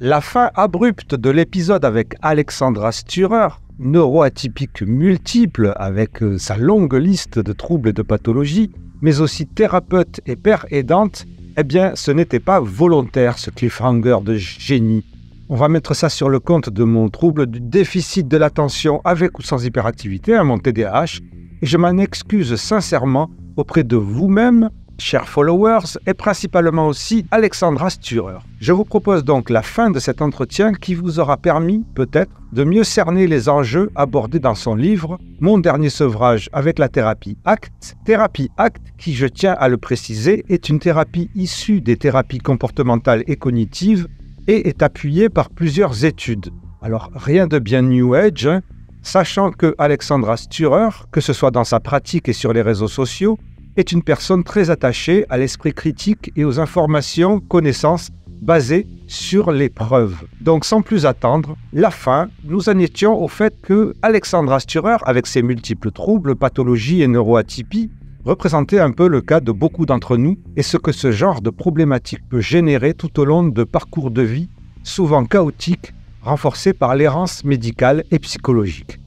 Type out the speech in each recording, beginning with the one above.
La fin abrupte de l'épisode avec Alexandra Sturer, neuroatypique multiple avec euh, sa longue liste de troubles et de pathologies, mais aussi thérapeute et père aidante, eh bien, ce n'était pas volontaire, ce cliffhanger de génie. On va mettre ça sur le compte de mon trouble du déficit de l'attention avec ou sans hyperactivité, mon TDAH, et je m'en excuse sincèrement auprès de vous-même chers followers, et principalement aussi Alexandra Sturer. Je vous propose donc la fin de cet entretien qui vous aura permis, peut-être, de mieux cerner les enjeux abordés dans son livre Mon dernier sevrage avec la thérapie ACT. Thérapie ACT, qui, je tiens à le préciser, est une thérapie issue des thérapies comportementales et cognitives et est appuyée par plusieurs études. Alors, rien de bien New Age, hein. sachant que Alexandra Sturer, que ce soit dans sa pratique et sur les réseaux sociaux, est une personne très attachée à l'esprit critique et aux informations, connaissances basées sur les preuves. Donc sans plus attendre, la fin, nous en étions au fait que Alexandra Asturer, avec ses multiples troubles, pathologies et neuroatypies, représentait un peu le cas de beaucoup d'entre nous et ce que ce genre de problématique peut générer tout au long de parcours de vie, souvent chaotiques, renforcés par l'errance médicale et psychologique.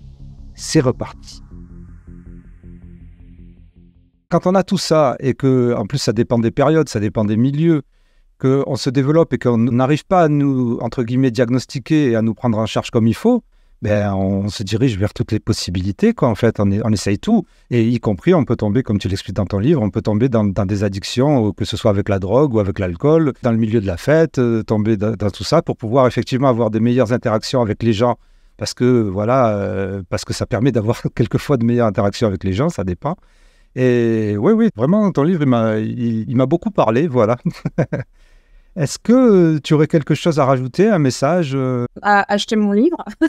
C'est reparti. Quand on a tout ça et que, en plus, ça dépend des périodes, ça dépend des milieux, qu'on se développe et qu'on n'arrive pas à nous, entre guillemets, diagnostiquer et à nous prendre en charge comme il faut, ben, on se dirige vers toutes les possibilités. En fait, on, essaye tout, et y compris, on peut tomber, comme tu l'expliques dans ton livre, on peut tomber dans, des addictions, que ce soit avec la drogue ou avec l'alcool, dans le milieu de la fête, euh, tomber dans, tout ça pour pouvoir effectivement avoir des meilleures interactions avec les gens, parce que voilà, euh, parce que ça permet d'avoir quelquefois de meilleures interactions avec les gens, ça dépend. Et oui, oui, vraiment, ton livre, il m'a il, beaucoup parlé, voilà. Est-ce que tu aurais quelque chose à rajouter, un message euh? Acheter mon livre.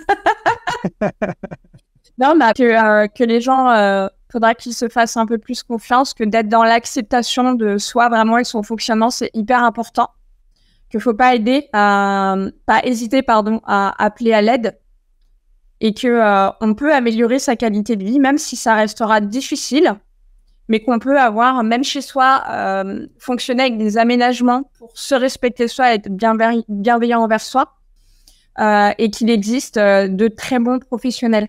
non, mais bah, euh, que, les gens, il euh, faudra qu'ils se fassent un peu plus confiance, que d'être dans l'acceptation de soi vraiment et son fonctionnement, c'est hyper important. Que faut pas aider, pas hésiter, pardon, à appeler à l'aide et qu'on peut améliorer sa qualité de vie, même si ça restera difficile mais qu'on peut avoir, même chez soi, euh, fonctionner avec des aménagements pour se respecter soi et être bienveillant, envers soi, euh, et qu'il existe euh, de très bons professionnels.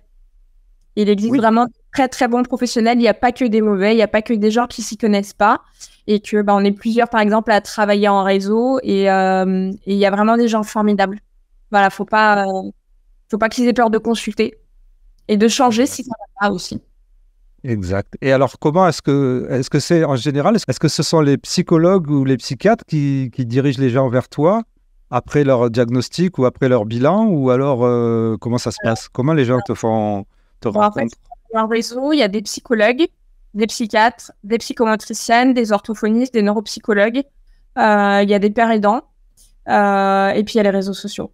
Il existe vraiment de très très bons professionnels. Il n'y a pas que des mauvais, il n'y a pas que des gens qui s'y connaissent pas, et que bah, on est plusieurs par exemple à travailler en réseau, et il y a vraiment des gens formidables. Voilà, faut pas, faut pas qu'ils aient peur de consulter et de changer si ça va pas aussi. Exact. Et alors, comment est-ce que, est que c'est en général, est-ce que ce sont les psychologues ou les psychiatres qui, dirigent les gens vers toi après leur diagnostic ou après leur bilan ou alors euh, comment ça se passe Comment les gens te font te bon, en réseau, il y a des psychologues, des psychiatres, des psychomotriciennes, des orthophonistes, des neuropsychologues. Euh, il y a des pères aidants euh, et puis il y a les réseaux sociaux.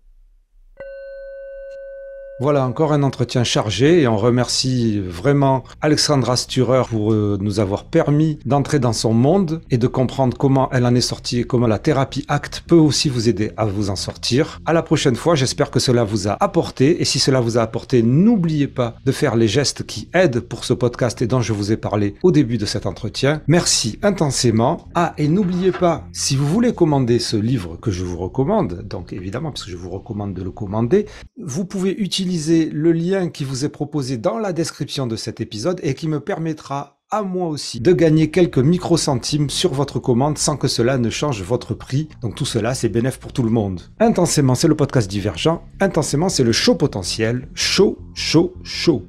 Voilà encore un entretien chargé et on remercie vraiment Alexandra Sturer pour euh, nous avoir permis d'entrer dans son monde et de comprendre comment elle en est sortie et comment la thérapie ACT peut aussi vous aider à vous en sortir. À la prochaine fois, j'espère que cela vous a apporté et si cela vous a apporté, n'oubliez pas de faire les gestes qui aident pour ce podcast et dont je vous ai parlé au début de cet entretien. Merci intensément. Ah et n'oubliez pas, si vous voulez commander ce livre que je vous recommande, donc évidemment parce que je vous recommande de le commander, vous pouvez utiliser le lien qui vous est proposé dans la description de cet épisode et qui me permettra à moi aussi de gagner quelques micro-centimes sur votre commande sans que cela ne change votre prix. Donc tout cela, c'est bénéfique pour tout le monde. Intensément, c'est le podcast divergent. Intensément, c'est le show potentiel. Chaud, chaud, chaud.